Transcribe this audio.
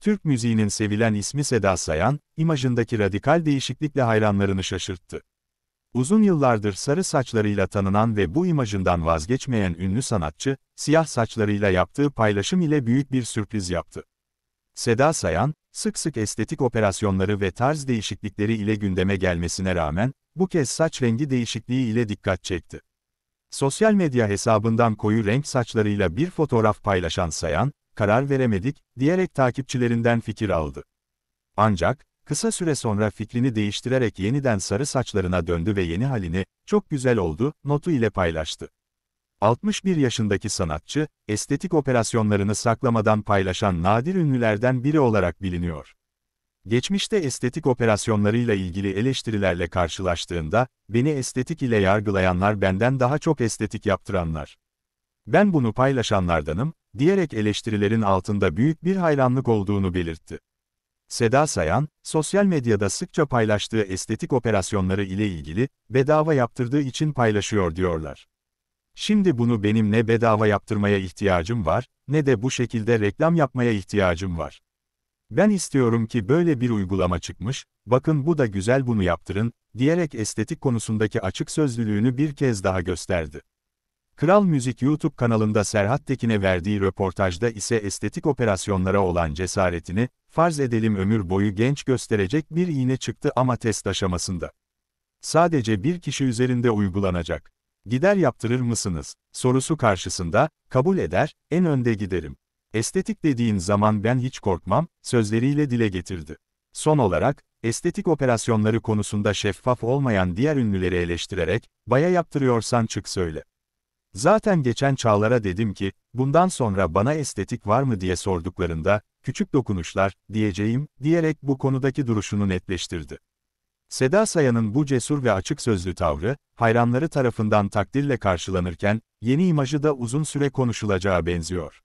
Türk müziğinin sevilen ismi Seda Sayan, imajındaki radikal değişiklikle hayranlarını şaşırttı. Uzun yıllardır sarı saçlarıyla tanınan ve bu imajından vazgeçmeyen ünlü sanatçı, siyah saçlarıyla yaptığı paylaşım ile büyük bir sürpriz yaptı. Seda Sayan, sık sık estetik operasyonları ve tarz değişiklikleri ile gündeme gelmesine rağmen, bu kez saç rengi değişikliği ile dikkat çekti. Sosyal medya hesabından koyu renk saçlarıyla bir fotoğraf paylaşan Sayan, karar veremedik, diyerek takipçilerinden fikir aldı. Ancak, kısa süre sonra fikrini değiştirerek yeniden sarı saçlarına döndü ve yeni halini, çok güzel oldu, notu ile paylaştı. 61 yaşındaki sanatçı, estetik operasyonlarını saklamadan paylaşan nadir ünlülerden biri olarak biliniyor. Geçmişte estetik operasyonlarıyla ilgili eleştirilerle karşılaştığında, beni estetik ile yargılayanlar benden daha çok estetik yaptıranlar. Ben bunu paylaşanlardanım, diyerek eleştirilerin altında büyük bir hayranlık olduğunu belirtti. Seda Sayan, sosyal medyada sıkça paylaştığı estetik operasyonları ile ilgili, bedava yaptırdığı için paylaşıyor diyorlar. Şimdi bunu benim ne bedava yaptırmaya ihtiyacım var, ne de bu şekilde reklam yapmaya ihtiyacım var. Ben istiyorum ki böyle bir uygulama çıkmış, bakın bu da güzel bunu yaptırın, diyerek estetik konusundaki açık sözlülüğünü bir kez daha gösterdi. Kral Müzik YouTube kanalında Serhat Tekin'e verdiği röportajda ise estetik operasyonlara olan cesaretini, farz edelim ömür boyu genç gösterecek bir iğne çıktı ama test aşamasında. Sadece bir kişi üzerinde uygulanacak. Gider yaptırır mısınız? Sorusu karşısında, kabul eder, en önde giderim. Estetik dediğin zaman ben hiç korkmam, sözleriyle dile getirdi. Son olarak, estetik operasyonları konusunda şeffaf olmayan diğer ünlüleri eleştirerek, baya yaptırıyorsan çık söyle. Zaten geçen çağlara dedim ki, bundan sonra bana estetik var mı diye sorduklarında, küçük dokunuşlar, diyeceğim, diyerek bu konudaki duruşunu netleştirdi. Seda Sayan'ın bu cesur ve açık sözlü tavrı, hayranları tarafından takdirle karşılanırken, yeni imajı da uzun süre konuşulacağı benziyor.